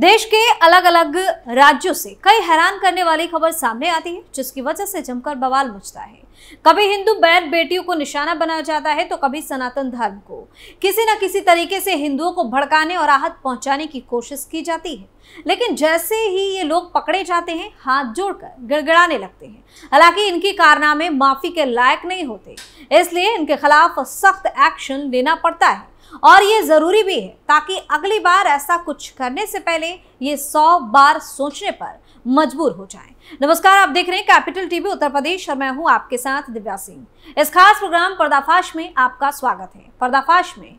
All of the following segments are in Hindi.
देश के अलग अलग राज्यों से कई हैरान करने वाली खबर सामने आती है जिसकी वजह से जमकर बवाल मचता है कभी हिंदू बहन बेटियों को निशाना बनाया जाता है तो कभी सनातन धर्म को किसी न किसी तरीके से हिंदुओं को भड़काने और आहत पहुंचाने की कोशिश की जाती है लेकिन जैसे ही ये लोग पकड़े जाते हैं हाथ जोड़कर गिड़गिड़ाने लगते हैं हालांकि इनके कारनामे माफी के लायक नहीं होते इसलिए इनके खिलाफ सख्त एक्शन लेना पड़ता है और ये ज़रूरी भी है ताकि अगली बार ऐसा कुछ करने से पहले ये सौ बार सोचने पर मजबूर हो जाए नमस्कार आप देख रहे हैं कैपिटल टीवी उत्तर प्रदेश और मैं हूं आपके साथ दिव्या सिंह इस खास प्रोग्राम पर्दाफाश में आपका स्वागत है पर्दाफाश में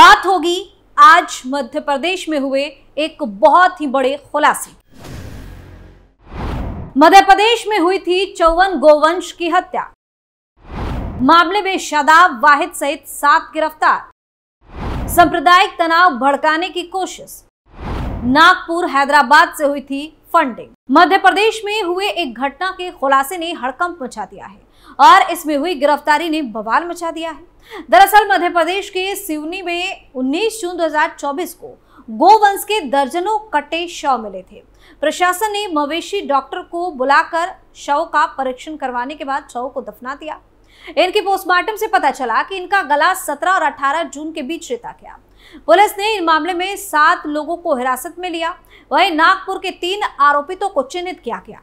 बात होगी आज मध्य प्रदेश में हुए एक बहुत ही बड़े खुलासे मध्य प्रदेश में हुई थी चौवन गोवंश की हत्या मामले में शादाब वाहिद सहित सात गिरफ्तार सांप्रदायिक तनाव भड़काने की कोशिश नागपुर हैदराबाद से हुई थी फंडिंग मध्य प्रदेश में हुए एक घटना के खुलासे ने हड़कंप मचा दिया है और इसमें हुई गिरफ्तारी ने बवाल मचा दिया है दरअसल मध्य प्रदेश के सिवनी में 19 जून 2024 को गोवंश के दर्जनों कटे शव मिले थे प्रशासन ने मवेशी डॉक्टर को बुलाकर शव का परीक्षण करवाने के बाद शव को दफना दिया इनके पोस्टमार्टम से पता चला कि इनका गला 17 और 18 जून के बीच रेता गया पुलिस ने इन मामले में सात लोगों को हिरासत में लिया वहीं नागपुर के तीन आरोपितों को चिन्हित किया गया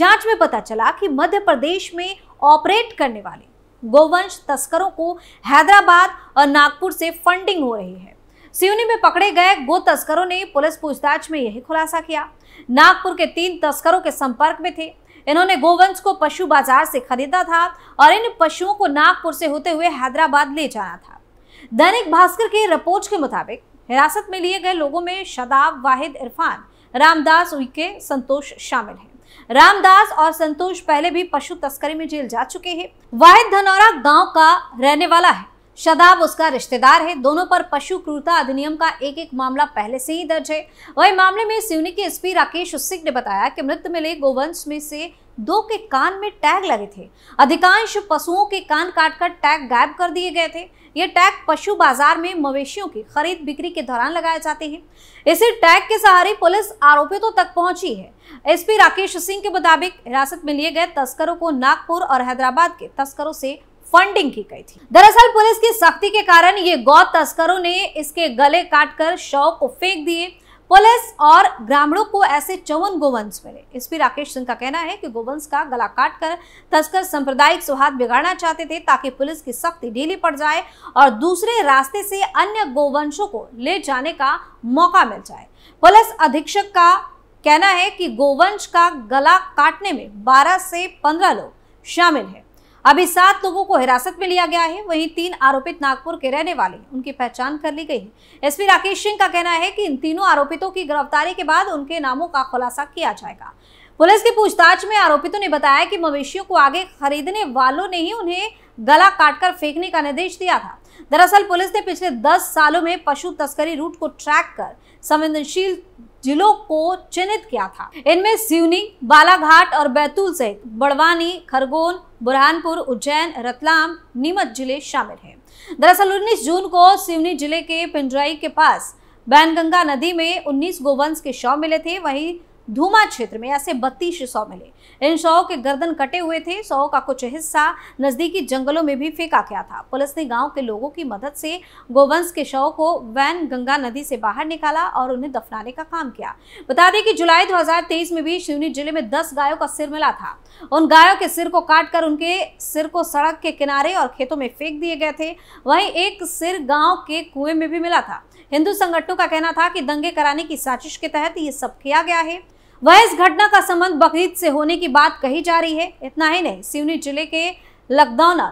जांच में पता चला कि मध्य प्रदेश में ऑपरेट करने वाले गोवंश तस्करों को हैदराबाद और नागपुर से फंडिंग हो रही है सिवनी में पकड़े गए गो तस्करों ने पुलिस पूछताछ में यही खुलासा किया नागपुर के तीन तस्करों के संपर्क में थे इन्होंने गोवंश को पशु बाजार से खरीदा था और इन पशुओं को नागपुर से होते हुए हैदराबाद ले जाना था दैनिक भास्कर की रिपोर्ट के मुताबिक हिरासत में लिए गए लोगों में शदाब वाहिद इरफान रामदास उइके संतोष शामिल हैं रामदास और संतोष पहले भी पशु तस्करी में जेल जा चुके हैं वाहिद धनौरा गांव का रहने वाला है शदाब उसका रिश्तेदार है दोनों पर पशु क्रूरता अधिनियम का एक एक मामला पहले से ही दर्ज है वही मामले में सिवनी के एसपी राकेश सिंह ने बताया कि मृत मिले गोवंश में से दो के कान में टैग लगे थे अधिकांश पशुओं के कान काटकर टैग गायब कर दिए गए थे ये टैग पशु बाजार में मवेशियों की खरीद बिक्री के दौरान लगाए जाते हैं इसी टैग के सहारे पुलिस आरोपितों तक पहुंची है एसपी राकेश सिंह के मुताबिक हिरासत में लिए गए तस्करों को नागपुर और हैदराबाद के तस्करों से फंडिंग की गई थी दरअसल पुलिस की सख्ती के कारण ये गौ तस्करों ने इसके गले काटकर शव को फेंक दिए पुलिस और ग्रामीणों को ऐसे चौवन गोवंश मिले इस पर राकेश सिंह का कहना है कि गोवंश का गला काट कर तस्कर सांप्रदायिक सौहार्द बिगाड़ना चाहते थे ताकि पुलिस की सख्ती ढीली पड़ जाए और दूसरे रास्ते से अन्य गोवंशों को ले जाने का मौका मिल जाए पुलिस अधीक्षक का कहना है कि गोवंश का गला काटने में 12 से 15 लोग शामिल हैं अभी सात लोगों को हिरासत में लिया गया है वहीं तीन आरोपित नागपुर के रहने वाले उनकी पहचान कर ली गई एसपी राकेश सिंह का कहना है कि इन तीनों आरोपितों की गिरफ्तारी के बाद उनके नामों का खुलासा किया जाएगा पुलिस की पूछताछ में आरोपितों ने बताया कि मवेशियों को आगे खरीदने वालों ने ही उन्हें गला काटकर फेंकने का निर्देश दिया था दरअसल पुलिस ने पिछले दस सालों में पशु तस्करी रूट को ट्रैक कर संवेदनशील जिलों को चिन्हित किया था इनमें सिवनी बालाघाट और बैतूल सहित बड़वानी खरगोन बुरहानपुर उज्जैन रतलाम नीमच जिले शामिल हैं दरअसल 19 जून को सिवनी जिले के पिंजराई के पास बैनगंगा नदी में 19 गोवंश के शव मिले थे वहीं धूमा क्षेत्र में ऐसे बत्तीस शव मिले इन शवों के गर्दन कटे हुए थे शवों का कुछ हिस्सा नजदीकी जंगलों में भी फेंका गया था पुलिस ने गांव के लोगों की मदद से गोवंश के शव को वैन गंगा नदी से बाहर निकाला और उन्हें दफनाने का काम किया बता दें कि जुलाई दो में भी शिवनी जिले में दस गायों का सिर मिला था उन गायों के सिर को काट उनके सिर को सड़क के किनारे और खेतों में फेंक दिए गए थे वही एक सिर गाँव के कुएं में भी मिला था हिंदू संगठनों का कहना था कि दंगे कराने की साजिश के तहत ये सब किया गया है वह इस घटना का संबंध बकरीद से होने की बात कही जा रही है इतना ही नहीं सिवनी जिले के लगदौना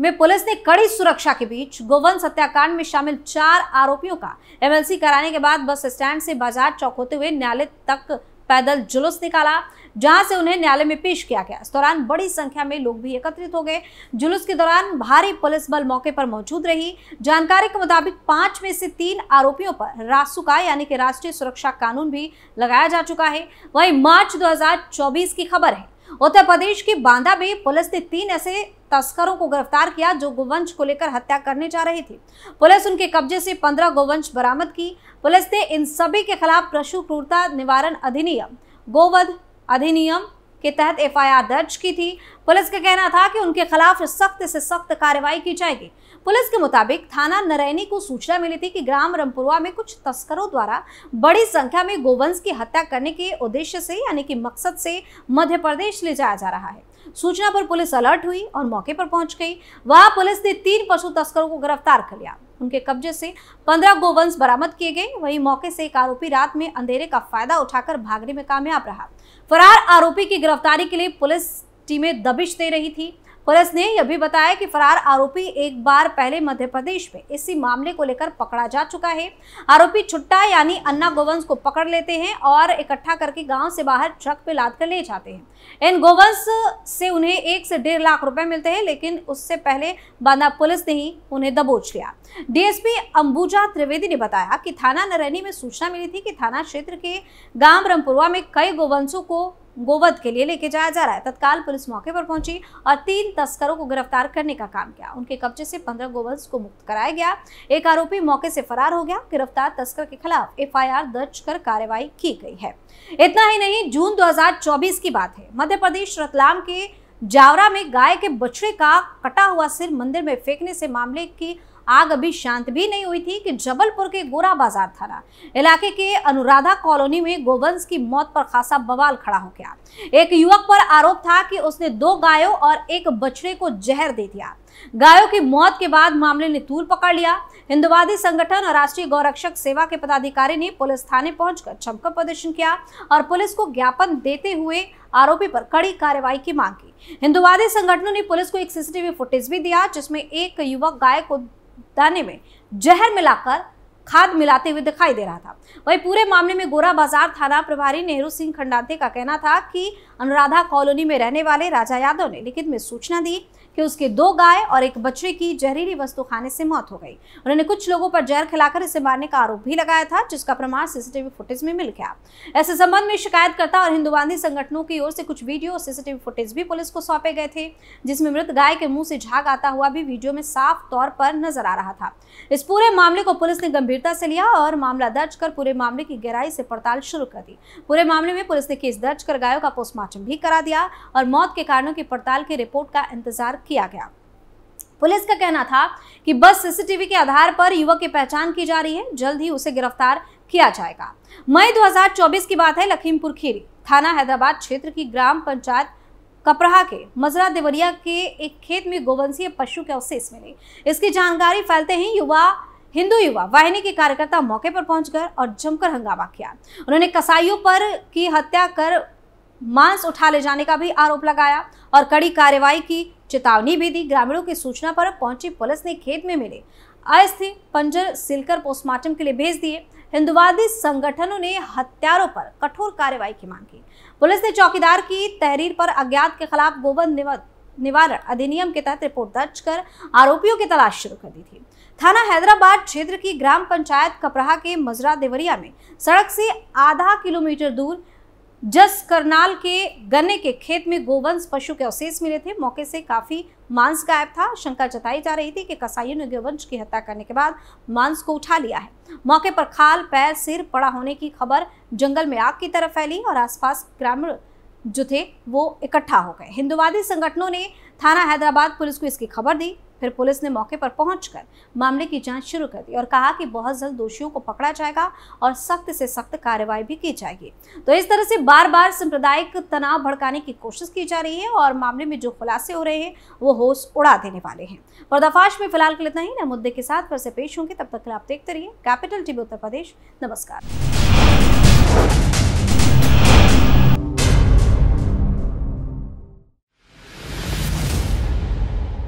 में पुलिस ने कड़ी सुरक्षा के बीच गोवंश हत्याकांड में शामिल चार आरोपियों का एमएलसी कराने के बाद बस स्टैंड से बाजार चौक होते हुए न्यायालय तक पैदल जुलूस निकाला जहां से उन्हें न्यायालय में पेश किया गया इस दौरान बड़ी संख्या में लोग भी एकत्रित हो गए जुलूस के दौरान भारी पुलिस बल मौके पर मौजूद रही जानकारी के मुताबिक पांच में से तीन आरोपियों पर रासुका यानी कि राष्ट्रीय सुरक्षा कानून भी लगाया जा चुका है वही मार्च दो की खबर है उत्तर प्रदेश के बांदा में पुलिस ने तीन ऐसे तस्करों को गिरफ्तार किया जो गोवंश को लेकर हत्या करने जा रहे थे पुलिस उनके कब्जे से पंद्रह गोवंश बरामद की पुलिस ने इन सभी के खिलाफ पशु क्रूरता निवारण अधिनियम गोवध अधिनियम के तहत एफआईआर दर्ज की थी पुलिस का कहना था कि उनके खिलाफ सख्त से सख्त कार्रवाई की जाएगी पुलिस के मुताबिक थाना नरैनी को सूचना मिली थी कि ग्राम रमपुरवा में कुछ तस्करों द्वारा बड़ी संख्या में गोवंश की हत्या करने के उद्देश्य से यानी कि मकसद से मध्य प्रदेश ले जाया जा रहा है सूचना पर पुलिस अलर्ट हुई और मौके पर पहुंच गई वहां पुलिस ने तीन पशु तस्करों को गिरफ्तार कर लिया उनके कब्जे से पंद्रह गोवंश बरामद किए गए वहीं मौके से एक आरोपी रात में अंधेरे का फायदा उठाकर भागने में कामयाब रहा फरार आरोपी की गिरफ्तारी के लिए पुलिस टीमें दबिश दे रही थी पुलिस ने यह भी बताया कि फरार आरोपी एक बार पहले मध्य प्रदेश में इसी मामले को लेकर पकड़ा जा चुका है आरोपी छुट्टा यानी अन्ना गोवंश को पकड़ लेते हैं और इकट्ठा करके गांव से बाहर ट्रक पे लाद कर ले जाते हैं इन गोवंश से उन्हें एक से डेढ़ लाख रुपए मिलते हैं लेकिन उससे पहले बांदा पुलिस ने ही उन्हें दबोच लिया डीएसपी अंबुजा त्रिवेदी ने बताया कि थाना नरैनी में सूचना मिली थी कि थाना क्षेत्र के गांव रामपुरवा में कई गोवंशों को गोवध के लिए लेके जाया जा रहा है तत्काल पुलिस मौके पर पहुंची और तीन तस्करों को गिरफ्तार करने का काम किया उनके कब्जे से पंद्रह गोवंश को मुक्त कराया गया एक आरोपी मौके से फरार हो गया गिरफ्तार तस्कर के खिलाफ एफआईआर दर्ज कर कार्रवाई की गई है इतना ही नहीं जून 2024 की बात है मध्य प्रदेश रतलाम के जावरा में गाय के बछड़े का कटा हुआ सिर मंदिर में फेंकने से मामले की आग अभी शांत भी नहीं हुई थी कि जबलपुर के गोरा बाजार थाना इलाके के अनुराधा कॉलोनी में गोवंश की मौत पर खासा बवाल खड़ा हो गया एक युवक पर आरोप था कि उसने दो गायों और एक बछड़े को जहर दे दिया गायों की मौत के बाद मामले ने तूल पकड़ लिया हिंदुवादी संगठन और राष्ट्रीय गौरक्षक सेवा के पदाधिकारी ने पुलिस थाने पहुंचकर जमकर प्रदर्शन किया और पुलिस को ज्ञापन देते हुए आरोपी पर कड़ी कार्रवाई की मांग की हिंदुवादी संगठनों ने पुलिस को एक सीसीटीवी फुटेज भी दिया जिसमें एक युवक गाय को दाने में जहर मिलाकर खाद मिलाते हुए दिखाई दे रहा था वही पूरे मामले में गोरा बाजार थाना प्रभारी नेहरू सिंह खंडाते का कहना था कि अनुराधा कॉलोनी में रहने वाले राजा यादव ने लिखित में सूचना दी कि उसके दो गाय और एक बछड़े की जहरीली वस्तु खाने से मौत हो गई उन्होंने कुछ लोगों पर जहर खिलाकर इसे मारने का आरोप भी लगाया था जिसका प्रमाण सीसीटीवी फुटेज में मिल गया ऐसे संबंध में शिकायतकर्ता और हिंदू हिंदुवादी संगठनों की ओर से कुछ वीडियो और सीसीटीवी फुटेज भी पुलिस को सौंपे गए थे जिसमें मृत गाय के मुंह से झाग आता हुआ भी वीडियो में साफ तौर पर नजर आ रहा था इस पूरे मामले को पुलिस ने गंभीरता से लिया और मामला दर्ज कर पूरे मामले की गहराई से पड़ताल शुरू कर दी पूरे मामले में पुलिस ने केस दर्ज कर गायों का पोस्टमार्टम भी करा दिया और मौत के कारणों की पड़ताल की रिपोर्ट का इंतजार किया गया पुलिस का कहना था कि बस सीसीटीवी के आधार पर युवक की पहचान की जा रही है जल्द ही उसे गिरफ्तार किया जाएगा मई 2024 की बात है लखीमपुर खीरी थाना हैदराबाद क्षेत्र की ग्राम पंचायत कपराहा के मजरा देवरिया के एक खेत में गोवंशीय पशु के अवशेष मिले इसकी जानकारी फैलते ही युवा हिंदू युवा वाहिनी के कार्यकर्ता मौके पर पहुंचकर और जमकर हंगामा किया उन्होंने कसाईयों पर की हत्या कर मांस उठा ले जाने का भी आरोप लगाया और कड़ी कार्रवाई की चेतावनी भी दी ग्रामीणों की सूचना पर पहुंची पुलिस ने खेत में मिले अस्थि पंजर सिलकर पोस्टमार्टम के लिए भेज दिए हिंदुवादी संगठनों ने हत्यारों पर कठोर कार्रवाई की मांग की पुलिस ने चौकीदार की तहरीर पर अज्ञात के खिलाफ गोबंद निवारण अधिनियम के तहत रिपोर्ट दर्ज कर आरोपियों की तलाश शुरू कर दी थी थाना हैदराबाद क्षेत्र की ग्राम पंचायत कपराहा के मजरा देवरिया में सड़क से आधा किलोमीटर दूर जस करनाल के गन्ने के खेत में गोवंश पशु के अवशेष मिले थे मौके से काफी मांस गायब था शंका जताई जा रही थी कि कसाईयों ने गोवंश की हत्या करने के बाद मांस को उठा लिया है मौके पर खाल पैर सिर पड़ा होने की खबर जंगल में आग की तरफ फैली और आसपास ग्रामीण जो थे वो इकट्ठा हो गए हिंदुवादी संगठनों ने थाना हैदराबाद पुलिस को इसकी खबर दी फिर पुलिस ने मौके पर पहुंचकर मामले की जांच शुरू कर दी और कहा कि बहुत जल्द दोषियों को पकड़ा जाएगा और सख्त से सख्त कार्रवाई भी की जाएगी तो इस तरह से बार बार सांप्रदायिक तनाव भड़काने की कोशिश की जा रही है और मामले में जो खुलासे हो रहे हैं वो होश उड़ा देने वाले हैं पर्दाफाश में फिलहाल के लिए इतना ही नए मुद्दे के साथ फिर से पेश होंगे तब तक आप देखते रहिए कैपिटल टीवी उत्तर प्रदेश नमस्कार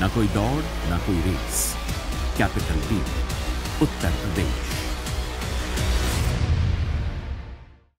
ना कोई दौड़ ना कोई रेस कैपिटल टीम उत्तर प्रदेश